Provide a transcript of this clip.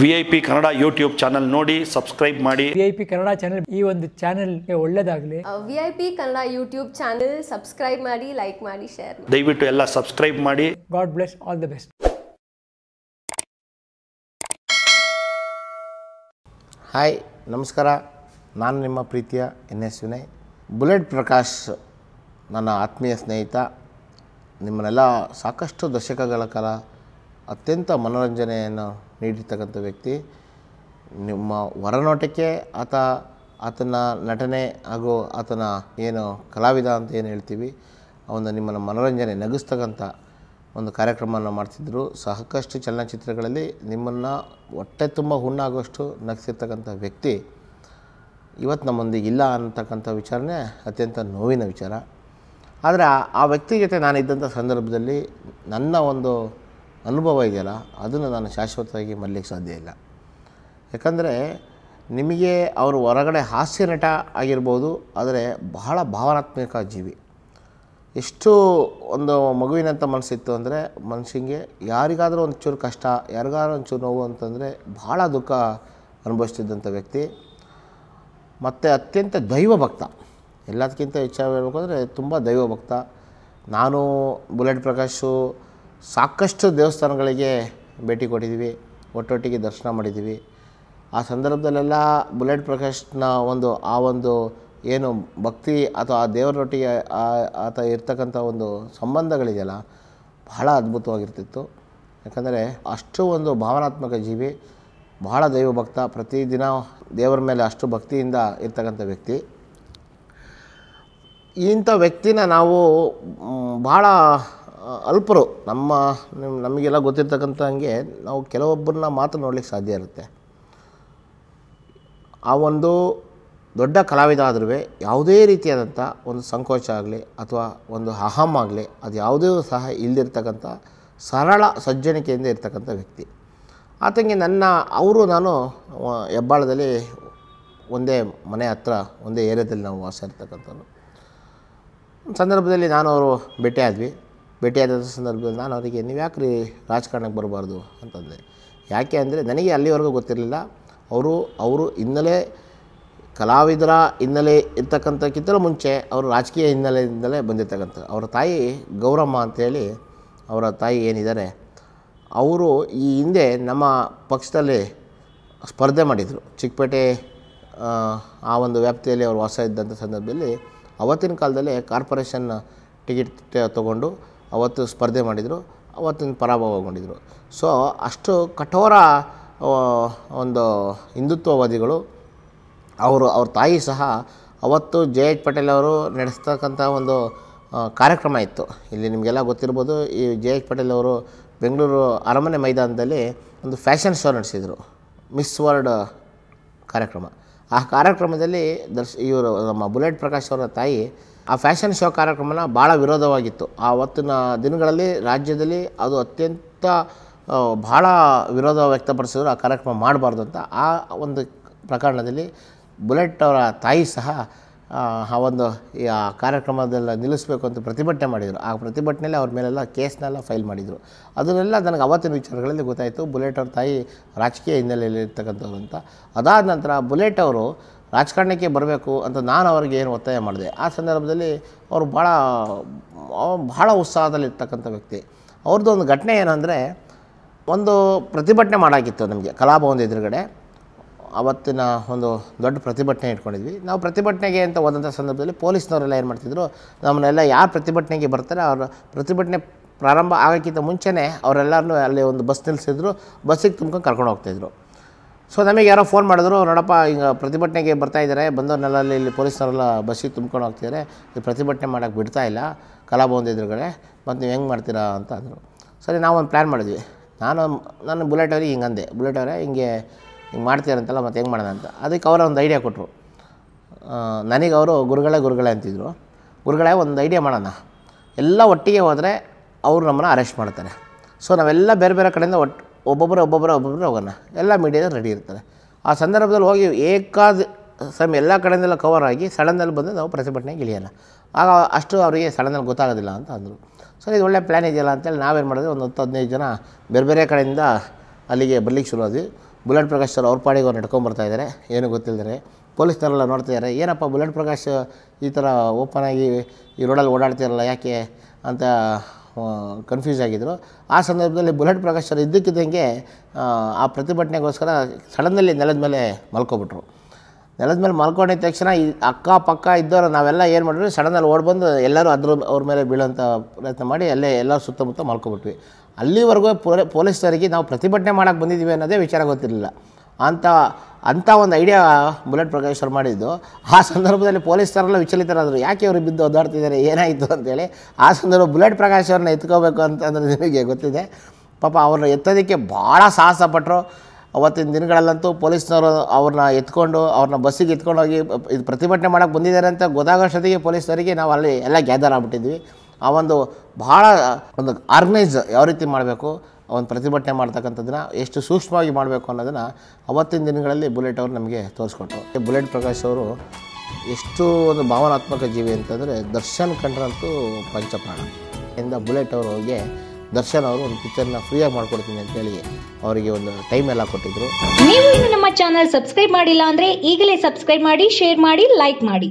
V I P Kannada YouTube channel ನೋಡಿ subscribe ಮಾಡಿ V I P Kannada channel ಈ ಒಂದು ಚಾನೆಲ್ ಒಳ್ಳೇದಾಗಲಿ V I P Kannada YouTube channel subscribe ಮಾಡಿ ಲೈಕ್ ಮಾಡಿ ಶೇರ್ ಮಾಡಿ ದಯವಿಟ್ಟು ಎಲ್ಲ ಸಬ್ಸ್ಕ್ರೈಬ್ ಮಾಡಿ God bless all the best hi ನಮಸ್ಕಾರ ನಾನು ನಿಮ್ಮ ಪ್ರೀತಿಯ N S Vinay Bullet Prakash ನನ್ನ ಆತ್ಮೀಯ ಸ್ನೇಹಿತ ನಿಮ್ಮನ್ನೆಲ್ಲ ಸಾಕಷ್ಟು ದಶಕಗಳ ಕಾಲ ಅತ್ಯಂತ ಮನೋರಂಜನೆಯನ್ನು ನೀಡಿರ್ತಕ್ಕಂಥ ವ್ಯಕ್ತಿ ನಿಮ್ಮ ಹೊರನೋಟಕ್ಕೆ ಆತ ಆತನ ನಟನೆ ಹಾಗೂ ಆತನ ಏನು ಕಲಾವಿದ ಅಂತ ಏನು ಹೇಳ್ತೀವಿ ಒಂದು ನಿಮ್ಮನ್ನು ಮನೋರಂಜನೆ ನಗಿಸ್ತಕ್ಕಂಥ ಒಂದು ಕಾರ್ಯಕ್ರಮವನ್ನು ಮಾಡ್ತಿದ್ದರು ಸಾಕಷ್ಟು ಚಲನಚಿತ್ರಗಳಲ್ಲಿ ನಿಮ್ಮನ್ನು ಹೊಟ್ಟೆ ತುಂಬ ಹುಣ್ಣಾಗುವಷ್ಟು ನಗಿಸಿರ್ತಕ್ಕಂಥ ವ್ಯಕ್ತಿ ಇವತ್ತು ನಮ್ಮೊಂದಿಗೆ ಇಲ್ಲ ಅಂತಕ್ಕಂಥ ವಿಚಾರನೆ ಅತ್ಯಂತ ನೋವಿನ ವಿಚಾರ ಆದರೆ ಆ ವ್ಯಕ್ತಿ ಜೊತೆ ನಾನಿದ್ದಂಥ ಸಂದರ್ಭದಲ್ಲಿ ನನ್ನ ಒಂದು ಅನುಭವ ಇದೆಯಲ್ಲ ಅದನ್ನು ನಾನು ಶಾಶ್ವತವಾಗಿ ಮರಲಿಕ್ಕೆ ಸಾಧ್ಯ ಇಲ್ಲ ಯಾಕಂದರೆ ನಿಮಗೆ ಅವರು ಹೊರಗಡೆ ಹಾಸ್ಯ ನಟ ಆಗಿರ್ಬೋದು ಆದರೆ ಬಹಳ ಭಾವನಾತ್ಮಕ ಜೀವಿ ಎಷ್ಟು ಒಂದು ಮಗುವಿನಂಥ ಮನಸ್ಸಿತ್ತು ಅಂದರೆ ಮನುಷ್ಯಂಗೆ ಯಾರಿಗಾದರೂ ಒಂಚೂರು ಕಷ್ಟ ಯಾರಿಗಾದ್ರೂ ಒಂಚೂರು ನೋವು ಅಂತಂದರೆ ಭಾಳ ದುಃಖ ಅನುಭವಿಸ್ತಿದ್ದಂಥ ವ್ಯಕ್ತಿ ಮತ್ತು ಅತ್ಯಂತ ದೈವ ಭಕ್ತ ಎಲ್ಲದಕ್ಕಿಂತ ಹೆಚ್ಚಾಗಿ ಹೇಳ್ಬೇಕು ತುಂಬ ದೈವ ಭಕ್ತ ನಾನು ಬುಲೆಟ್ ಪ್ರಕಾಶು ಸಾಕಷ್ಟು ದೇವಸ್ಥಾನಗಳಿಗೆ ಭೇಟಿ ಕೊಟ್ಟಿದ್ದೀವಿ ಒಟ್ಟೊಟ್ಟಿಗೆ ದರ್ಶನ ಮಾಡಿದ್ದೀವಿ ಆ ಸಂದರ್ಭದಲ್ಲೆಲ್ಲ ಬುಲೆಟ್ ಪ್ರಕಾಶ್ನ ಒಂದು ಆ ಒಂದು ಏನು ಭಕ್ತಿ ಅಥವಾ ಆ ದೇವರೊಟ್ಟಿಗೆ ಆತ ಇರ್ತಕ್ಕಂಥ ಒಂದು ಸಂಬಂಧಗಳಿದೆಯಲ್ಲ ಬಹಳ ಅದ್ಭುತವಾಗಿರ್ತಿತ್ತು ಯಾಕಂದರೆ ಅಷ್ಟು ಒಂದು ಭಾವನಾತ್ಮಕ ಜೀವಿ ಬಹಳ ದೈವ ಭಕ್ತ ಪ್ರತಿದಿನ ದೇವರ ಮೇಲೆ ಅಷ್ಟು ಭಕ್ತಿಯಿಂದ ಇರ್ತಕ್ಕಂಥ ವ್ಯಕ್ತಿ ಇಂಥ ವ್ಯಕ್ತಿನ ನಾವು ಭಾಳ ಅಲ್ಪರು ನಮ್ಮ ನಮಗೆಲ್ಲ ಗೊತ್ತಿರ್ತಕ್ಕಂಥ ಹಂಗೆ ನಾವು ಕೆಲವೊಬ್ಬರನ್ನ ಮಾತ್ರ ನೋಡ್ಲಿಕ್ಕೆ ಸಾಧ್ಯ ಇರುತ್ತೆ ಆ ಒಂದು ದೊಡ್ಡ ಕಲಾವಿದ ಆದ್ರೂ ಯಾವುದೇ ರೀತಿಯಾದಂಥ ಒಂದು ಸಂಕೋಚ ಆಗಲಿ ಅಥವಾ ಒಂದು ಅಹಂ ಆಗಲಿ ಅದು ಯಾವುದೇ ಸಹ ಇಲ್ಲದಿರ್ತಕ್ಕಂಥ ಸರಳ ಸಜ್ಜನಿಕೆಯಿಂದ ಇರ್ತಕ್ಕಂಥ ವ್ಯಕ್ತಿ ಆತಂಗೆ ನನ್ನ ಅವರು ನಾನು ಹೆಬ್ಬಾಳದಲ್ಲಿ ಒಂದೇ ಮನೆ ಹತ್ರ ಒಂದೇ ಏರಿಯಾದಲ್ಲಿ ನಾವು ವಾಸ ಇರ್ತಕ್ಕಂಥವ್ರು ಸಂದರ್ಭದಲ್ಲಿ ನಾನು ಅವರು ಭೇಟಿಯಾದ್ವಿ ಭೇಟಿಯಾದ ಸಂದರ್ಭದಲ್ಲಿ ನಾನು ಅವರಿಗೆ ನೀವು ಯಾಕೆ ರೀ ರಾಜಕಾರಣಕ್ಕೆ ಬರಬಾರ್ದು ಅಂತಂದೆ ಯಾಕೆ ಅಂದರೆ ನನಗೆ ಅಲ್ಲಿವರೆಗೂ ಗೊತ್ತಿರಲಿಲ್ಲ ಅವರು ಅವರು ಹಿನ್ನೆಲೆ ಕಲಾವಿದರ ಹಿನ್ನೆಲೆ ಇರ್ತಕ್ಕಂಥಕ್ಕಿಂತಲೂ ಮುಂಚೆ ಅವರು ರಾಜಕೀಯ ಹಿನ್ನೆಲೆಯಿಂದಲೇ ಬಂದಿರ್ತಕ್ಕಂಥ ಅವರ ತಾಯಿ ಗೌರಮ್ಮ ಅಂಥೇಳಿ ಅವರ ತಾಯಿ ಏನಿದ್ದಾರೆ ಅವರು ಈ ಹಿಂದೆ ನಮ್ಮ ಪಕ್ಷದಲ್ಲಿ ಸ್ಪರ್ಧೆ ಮಾಡಿದರು ಚಿಕ್ಕಪೇಟೆ ಆ ಒಂದು ವ್ಯಾಪ್ತಿಯಲ್ಲಿ ಅವರು ವಾಸ ಇದ್ದಂಥ ಸಂದರ್ಭದಲ್ಲಿ ಅವತ್ತಿನ ಕಾಲದಲ್ಲಿ ಕಾರ್ಪೊರೇಷನ್ ಟಿಕೆಟ್ ತಗೊಂಡು ಅವತ್ತು ಸ್ಪರ್ಧೆ ಮಾಡಿದರು ಅವತ್ತಿನ ಪರಾಭವಗೊಂಡಿದ್ದರು ಸೊ ಅಷ್ಟು ಕಠೋರ ಒಂದು ಹಿಂದುತ್ವವಾದಿಗಳು ಅವರು ಅವ್ರ ತಾಯಿ ಸಹ ಅವತ್ತು ಜೆ ಎಚ್ ಪಟೇಲ್ ಅವರು ನಡೆಸ್ತಕ್ಕಂಥ ಒಂದು ಕಾರ್ಯಕ್ರಮ ಇತ್ತು ಇಲ್ಲಿ ನಿಮಗೆಲ್ಲ ಗೊತ್ತಿರ್ಬೋದು ಈ ಜೆ ಎಚ್ ಪಟೇಲ್ ಅವರು ಬೆಂಗಳೂರು ಅರಮನೆ ಮೈದಾನದಲ್ಲಿ ಒಂದು ಫ್ಯಾಷನ್ ಶೋ ನಡೆಸಿದರು ಮಿಸ್ ವರ್ಲ್ಡ್ ಕಾರ್ಯಕ್ರಮ ಆ ಕಾರ್ಯಕ್ರಮದಲ್ಲಿ ದರ್ಶ ಇವರು ನಮ್ಮ ಬುಲೆಟ್ ಪ್ರಕಾಶ್ ಅವರ ತಾಯಿ ಆ ಫ್ಯಾಷನ್ ಶೋ ಕಾರ್ಯಕ್ರಮನ ಭಾಳ ವಿರೋಧವಾಗಿತ್ತು ಆವತ್ತಿನ ದಿನಗಳಲ್ಲಿ ರಾಜ್ಯದಲ್ಲಿ ಅದು ಅತ್ಯಂತ ಭಾಳ ವಿರೋಧ ವ್ಯಕ್ತಪಡಿಸಿದ್ರು ಆ ಕಾರ್ಯಕ್ರಮ ಮಾಡಬಾರ್ದು ಅಂತ ಆ ಒಂದು ಪ್ರಕರಣದಲ್ಲಿ ಬುಲೆಟ್ ಅವರ ತಾಯಿ ಸಹ ಆ ಒಂದು ಈ ಆ ಕಾರ್ಯಕ್ರಮದೆಲ್ಲ ನಿಲ್ಲಿಸಬೇಕು ಅಂತ ಪ್ರತಿಭಟನೆ ಮಾಡಿದರು ಆ ಪ್ರತಿಭಟನೆಯಲ್ಲಿ ಅವ್ರ ಮೇಲೆಲ್ಲ ಕೇಸ್ನೆಲ್ಲ ಫೈಲ್ ಮಾಡಿದರು ಅದನ್ನೆಲ್ಲ ನನಗೆ ಅವತ್ತಿನ ವಿಚಾರಗಳಲ್ಲಿ ಗೊತ್ತಾಯಿತು ಬುಲೆಟ್ ಅವ್ರ ತಾಯಿ ರಾಜಕೀಯ ಹಿನ್ನೆಲೆಯಲ್ಲಿ ಅಂತ ಅದಾದ ನಂತರ ಬುಲೆಟ್ ಅವರು ರಾಜಕಾರಣಕ್ಕೆ ಬರಬೇಕು ಅಂತ ನಾನು ಅವರಿಗೆ ಏನು ಒತ್ತಾಯ ಮಾಡಿದೆ ಆ ಸಂದರ್ಭದಲ್ಲಿ ಅವರು ಭಾಳ ಭಾಳ ಉತ್ಸಾಹದಲ್ಲಿರ್ತಕ್ಕಂಥ ವ್ಯಕ್ತಿ ಅವ್ರದ್ದು ಒಂದು ಘಟನೆ ಏನಂದರೆ ಒಂದು ಪ್ರತಿಭಟನೆ ಮಾಡಾಕಿತ್ತು ನಮಗೆ ಕಲಾಭವನದ ಎದುರುಗಡೆ ಅವತ್ತಿನ ಒಂದು ದೊಡ್ಡ ಪ್ರತಿಭಟನೆ ಇಟ್ಕೊಂಡಿದ್ವಿ ನಾವು ಪ್ರತಿಭಟನೆಗೆ ಅಂತ ಹೋದಂಥ ಸಂದರ್ಭದಲ್ಲಿ ಪೊಲೀಸ್ನವರೆಲ್ಲ ಏನು ಮಾಡ್ತಿದ್ರು ನಮ್ಮನ್ನೆಲ್ಲ ಯಾರು ಪ್ರತಿಭಟನೆಗೆ ಬರ್ತಾರೆ ಅವ್ರ ಪ್ರತಿಭಟನೆ ಪ್ರಾರಂಭ ಆಗೋಕ್ಕಿಂತ ಮುಂಚೆನೇ ಅವರೆಲ್ಲರನ್ನೂ ಅಲ್ಲಿ ಒಂದು ಬಸ್ ನಿಲ್ಲಿಸಿದ್ರು ಬಸ್ಸಿಗೆ ತುಂಬ್ಕೊಂಡು ಕರ್ಕೊಂಡು ಹೋಗ್ತಾಯಿದ್ರು ಸೊ ನಮಗೆ ಯಾರೋ ಫೋನ್ ಮಾಡಿದ್ರು ನೋಡಪ್ಪ ಹಿಂಗೆ ಪ್ರತಿಭಟನೆಗೆ ಬರ್ತಾ ಇದ್ದಾರೆ ಬಂದವ್ರನ್ನೆಲ್ಲ ಇಲ್ಲಿ ಪೊಲೀಸ್ನವರೆಲ್ಲ ಬಸ್ಸಿಗೆ ತುಂಬ್ಕೊಂಡು ಹೋಗ್ತಿದ್ದಾರೆ ಈ ಪ್ರತಿಭಟನೆ ಮಾಡೋಕ್ಕೆ ಬಿಡ್ತಾ ಇಲ್ಲ ಕಲಾಭವನದ ಎದುರುಗಡೆ ಮತ್ತು ನೀವು ಹೆಂಗೆ ಮಾಡ್ತೀರಾ ಅಂತ ಅಂದರು ಸರಿ ನಾವೊಂದು ಪ್ಲ್ಯಾನ್ ಮಾಡಿದ್ವಿ ನಾನು ನಾನು ಬುಲೆಟ್ ಅವ್ರಿಗೆ ಹಿಂಗೆ ಅಂದೆ ಬುಲೆಟ್ ಅವರೇ ಹಿಂಗೆ ಹಿಂಗೆ ಮಾಡ್ತೀರಂತಲ್ಲ ಮತ್ತು ಹೆಂಗೆ ಮಾಡೋಣ ಅಂತ ಅದಕ್ಕೆ ಅವರ ಒಂದು ಐಡಿಯಾ ಕೊಟ್ಟರು ನನಗೆ ಅವರು ಗುರುಗಳೇ ಗುರುಗಳೇ ಅಂತಿದ್ರು ಗುರುಗಳೇ ಒಂದು ಐಡಿಯಾ ಮಾಡೋಣ ಎಲ್ಲ ಒಟ್ಟಿಗೆ ಹೋದರೆ ಅವರು ನಮ್ಮನ್ನು ಅರೆಸ್ಟ್ ಮಾಡ್ತಾರೆ ಸೊ ನಾವೆಲ್ಲ ಬೇರೆ ಬೇರೆ ಕಡೆಯಿಂದ ಒಟ್ಟು ಒಬ್ಬೊಬ್ಬರ ಒಬ್ಬೊಬ್ಬರ ಒಬ್ಬೊಬ್ಬರ ಹೋಗೋಣ ಎಲ್ಲ ಮೀಡಿಯಾದ ರೆಡಿ ಇರ್ತಾರೆ ಆ ಸಂದರ್ಭದಲ್ಲಿ ಹೋಗಿ ಏಕಾದ ಸಮ್ ಎಲ್ಲ ಕಡೆಯಿಂದೆಲ್ಲ ಕವರ್ ಆಗಿ ಸಡನ್ನಲ್ಲಿ ಬಂದು ನಾವು ಪ್ರತಿಭಟನೆಗೆ ಇಳಿಯೋಣ ಆಗ ಅಷ್ಟು ಅವರಿಗೆ ಸಡನ್ನಲ್ಲಿ ಗೊತ್ತಾಗೋದಿಲ್ಲ ಅಂತ ಅಂದರು ಸರಿ ಇದು ಒಳ್ಳೆ ಪ್ಲ್ಯಾನ್ ಇದೆಯಲ್ಲ ಅಂತೇಳಿ ನಾವೇನು ಮಾಡಿದ್ವಿ ಒಂದು ಹತ್ತು ಹದಿನೈದು ಜನ ಬೇರೆ ಬೇರೆ ಕಡೆಯಿಂದ ಅಲ್ಲಿಗೆ ಬರ್ಲಿಕ್ಕೆ ಶುರು ಆದ್ವಿ ಬುಲೆಟ್ ಪ್ರಕಾಶ್ ಸರ್ ಅವ್ರ ಪಾಡಿಗೆ ಅವ್ರು ನಡ್ಕೊಂಬರ್ತಾಯಿದ್ದಾರೆ ಇದ್ದಾರೆ ಏನೂ ಗೊತ್ತಿಲ್ಲದೆ ನೋಡ್ತಾ ನೋಡ್ತಿದ್ದಾರೆ ಏನಪ್ಪ ಬುಲೆಟ್ ಪ್ರಕಾಶ್ ಈ ಥರ ಓಪನ್ ಆಗಿ ಈ ರೋಡಲ್ಲಿ ಓಡಾಡ್ತಿರಲ್ಲ ಯಾಕೆ ಅಂತ ಕನ್ಫ್ಯೂಸ್ ಆಗಿದ್ದರು ಆ ಸಂದರ್ಭದಲ್ಲಿ ಬುಲೆಟ್ ಪ್ರಕಾಶ್ ಅವರು ಇದ್ದಕ್ಕಿದ್ದಂಗೆ ಆ ಪ್ರತಿಭಟನೆಗೋಸ್ಕರ ಸಡನ್ನಲ್ಲಿ ನೆಲದ ಮೇಲೆ ಮಲ್ಕೊಬಿಟ್ರು ನೆಲದ ಮೇಲೆ ಮಲ್ಕೊಂಡಿದ್ದ ತಕ್ಷಣ ಈ ಅಕ್ಕ ಪಕ್ಕ ಇದ್ದವರು ನಾವೆಲ್ಲ ಏನು ಮಾಡಿದ್ರು ಸಡನ್ನಲ್ಲಿ ಓಡ್ಬಂದು ಎಲ್ಲರೂ ಅದ್ರ ಅವ್ರ ಮೇಲೆ ಬೀಳೋಂಥ ಪ್ರಯತ್ನ ಮಾಡಿ ಅಲ್ಲೇ ಎಲ್ಲ ಸುತ್ತಮುತ್ತ ಮಲ್ಕೊಬಿಟ್ವಿ ಅಲ್ಲಿವರೆಗೂ ಪೊಲೀಸರಿಗೆ ನಾವು ಪ್ರತಿಭಟನೆ ಮಾಡೋಕ್ಕೆ ಬಂದಿದ್ದೀವಿ ಅನ್ನೋದೇ ವಿಚಾರ ಗೊತ್ತಿರಲಿಲ್ಲ ಅಂತ ಅಂಥ ಒಂದು ಐಡಿಯಾ ಬುಲೆಟ್ ಪ್ರಕಾಶ್ ಅವರು ಮಾಡಿದ್ದು ಆ ಸಂದರ್ಭದಲ್ಲಿ ಪೊಲೀಸರೆಲ್ಲ ವಿಚಲಿತರಾದರು ಯಾಕೆ ಅವರು ಬಿದ್ದು ಒದ್ದಾಡ್ತಿದ್ದಾರೆ ಏನಾಯಿತು ಅಂತೇಳಿ ಆ ಸಂದರ್ಭ ಬುಲೆಟ್ ಪ್ರಕಾಶ್ ಅವ್ರನ್ನ ಎತ್ಕೋಬೇಕು ಅಂತಂದರೆ ನಿಮಗೆ ಗೊತ್ತಿದೆ ಪಾಪ ಅವ್ರನ್ನ ಎತ್ತೋದಕ್ಕೆ ಭಾಳ ಸಾಹಸ ಪಟ್ಟರು ಅವತ್ತಿನ ದಿನಗಳಲ್ಲಂತೂ ಪೊಲೀಸ್ನವರು ಅವ್ರನ್ನ ಎತ್ಕೊಂಡು ಅವ್ರನ್ನ ಬಸ್ಸಿಗೆ ಎತ್ಕೊಂಡು ಹೋಗಿ ಇದು ಪ್ರತಿಭಟನೆ ಮಾಡೋಕ್ಕೆ ಬಂದಿದ್ದಾರೆ ಅಂತ ಗೊತ್ತಾಗೋಷ್ಟೊತ್ತಿಗೆ ಪೊಲೀಸರಿಗೆ ನಾವು ಅಲ್ಲಿ ಎಲ್ಲ ಗ್ಯಾದರ್ ಆಗಿಬಿಟ್ಟಿದ್ವಿ ಆ ಒಂದು ಭಾಳ ಒಂದು ಆರ್ಗನೈಸ್ ಯಾವ ರೀತಿ ಮಾಡಬೇಕು ಒಂದು ಪ್ರತಿಭಟನೆ ಮಾಡ್ತಕ್ಕಂಥದ್ದನ್ನು ಎಷ್ಟು ಸೂಕ್ಷ್ಮವಾಗಿ ಮಾಡಬೇಕು ಅನ್ನೋದನ್ನು ಅವತ್ತಿನ ದಿನಗಳಲ್ಲಿ ಬುಲೆಟ್ ಅವರು ನಮಗೆ ತೋರಿಸ್ಕೊಟ್ರು ಬುಲೆಟ್ ಪ್ರಕಾಶ್ ಅವರು ಎಷ್ಟು ಒಂದು ಭಾವನಾತ್ಮಕ ಜೀವಿ ಅಂತಂದರೆ ದರ್ಶನ್ ಕಂಡ್ರಂತೂ ಪಂಚಪ್ರಾಣ ಇಂದ ಬುಲೆಟ್ ಅವ್ರಿಗೆ ದರ್ಶನ್ ಅವರು ಒಂದು ಪಿಕ್ಚರ್ನ ಫ್ರೀಯಾಗಿ ಮಾಡ್ಕೊಡ್ತೀನಿ ಅಂತೇಳಿ ಅವರಿಗೆ ಒಂದು ಟೈಮ್ ಎಲ್ಲ ಕೊಟ್ಟಿದ್ರು ನೀವು ಇನ್ನು ನಮ್ಮ ಚಾನಲ್ ಸಬ್ಸ್ಕ್ರೈಬ್ ಮಾಡಿಲ್ಲ ಅಂದರೆ ಈಗಲೇ ಸಬ್ಸ್ಕ್ರೈಬ್ ಮಾಡಿ ಶೇರ್ ಮಾಡಿ ಲೈಕ್ ಮಾಡಿ